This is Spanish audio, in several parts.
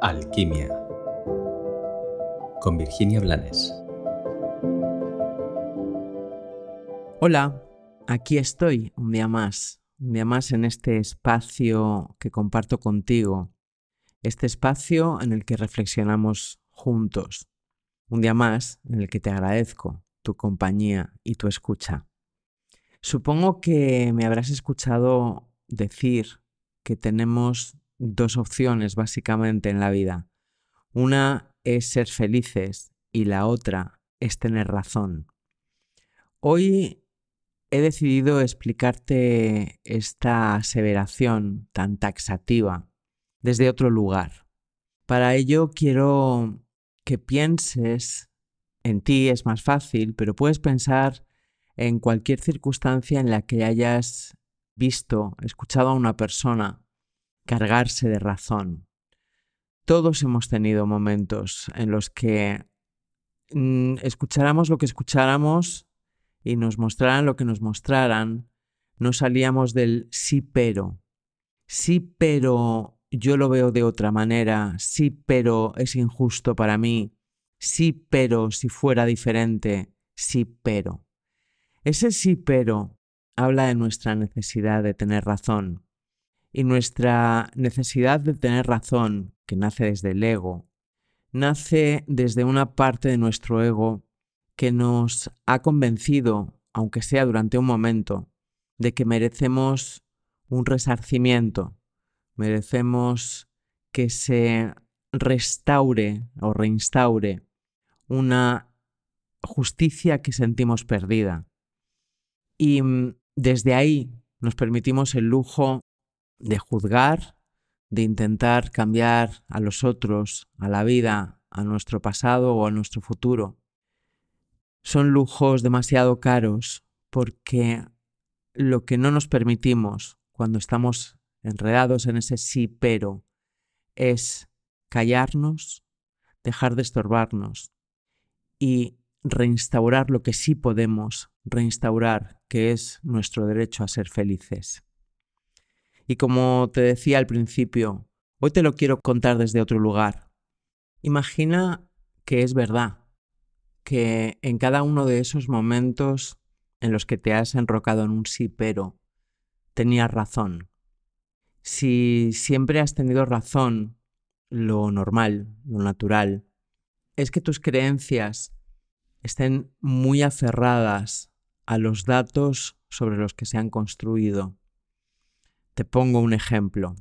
Alquimia con Virginia Blanes. Hola, aquí estoy un día más, un día más en este espacio que comparto contigo, este espacio en el que reflexionamos juntos, un día más en el que te agradezco tu compañía y tu escucha. Supongo que me habrás escuchado decir que tenemos dos opciones básicamente en la vida. Una es ser felices y la otra es tener razón. Hoy he decidido explicarte esta aseveración tan taxativa desde otro lugar. Para ello quiero que pienses, en ti es más fácil, pero puedes pensar en cualquier circunstancia en la que hayas visto, escuchado a una persona cargarse de razón. Todos hemos tenido momentos en los que mm, escucháramos lo que escucháramos y nos mostraran lo que nos mostraran, no salíamos del sí pero. Sí pero yo lo veo de otra manera, sí pero es injusto para mí, sí pero si fuera diferente, sí pero. Ese sí pero habla de nuestra necesidad de tener razón, y nuestra necesidad de tener razón, que nace desde el ego, nace desde una parte de nuestro ego que nos ha convencido, aunque sea durante un momento, de que merecemos un resarcimiento, merecemos que se restaure o reinstaure una justicia que sentimos perdida. Y mm, desde ahí nos permitimos el lujo de juzgar, de intentar cambiar a los otros, a la vida, a nuestro pasado o a nuestro futuro. Son lujos demasiado caros porque lo que no nos permitimos cuando estamos enredados en ese sí pero es callarnos, dejar de estorbarnos y reinstaurar lo que sí podemos reinstaurar, que es nuestro derecho a ser felices. Y como te decía al principio, hoy te lo quiero contar desde otro lugar. Imagina que es verdad, que en cada uno de esos momentos en los que te has enrocado en un sí pero, tenías razón. Si siempre has tenido razón, lo normal, lo natural, es que tus creencias estén muy aferradas a los datos sobre los que se han construido te pongo un ejemplo.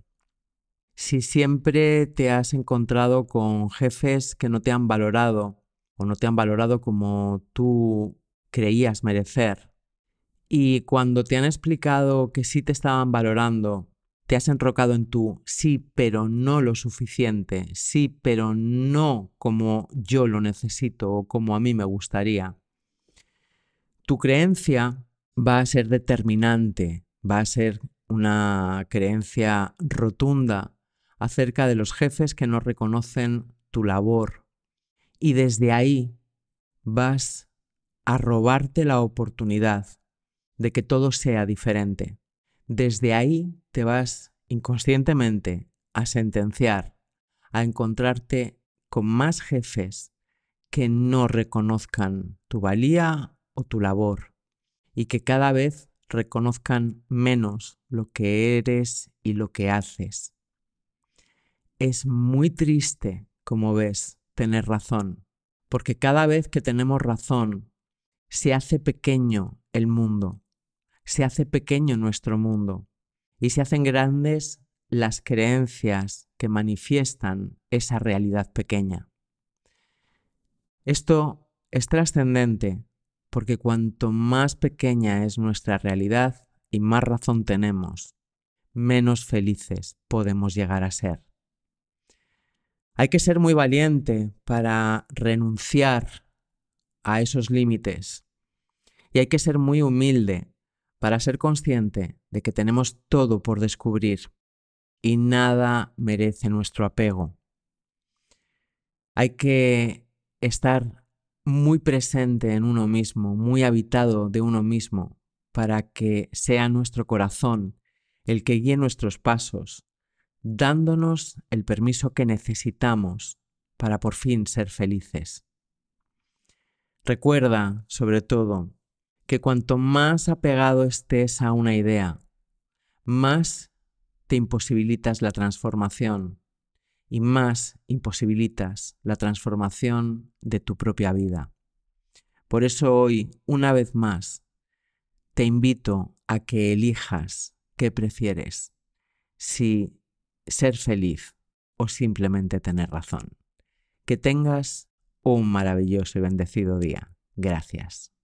Si siempre te has encontrado con jefes que no te han valorado o no te han valorado como tú creías merecer, y cuando te han explicado que sí te estaban valorando, te has enrocado en tu sí, pero no lo suficiente, sí, pero no como yo lo necesito o como a mí me gustaría. Tu creencia va a ser determinante, va a ser una creencia rotunda acerca de los jefes que no reconocen tu labor. Y desde ahí vas a robarte la oportunidad de que todo sea diferente. Desde ahí te vas inconscientemente a sentenciar, a encontrarte con más jefes que no reconozcan tu valía o tu labor y que cada vez reconozcan menos lo que eres y lo que haces. Es muy triste, como ves, tener razón, porque cada vez que tenemos razón, se hace pequeño el mundo, se hace pequeño nuestro mundo y se hacen grandes las creencias que manifiestan esa realidad pequeña. Esto es trascendente porque cuanto más pequeña es nuestra realidad y más razón tenemos, menos felices podemos llegar a ser. Hay que ser muy valiente para renunciar a esos límites y hay que ser muy humilde para ser consciente de que tenemos todo por descubrir y nada merece nuestro apego. Hay que estar muy presente en uno mismo, muy habitado de uno mismo, para que sea nuestro corazón el que guíe nuestros pasos, dándonos el permiso que necesitamos para por fin ser felices. Recuerda, sobre todo, que cuanto más apegado estés a una idea, más te imposibilitas la transformación y más imposibilitas la transformación de tu propia vida. Por eso hoy, una vez más, te invito a que elijas qué prefieres, si ser feliz o simplemente tener razón. Que tengas un maravilloso y bendecido día. Gracias.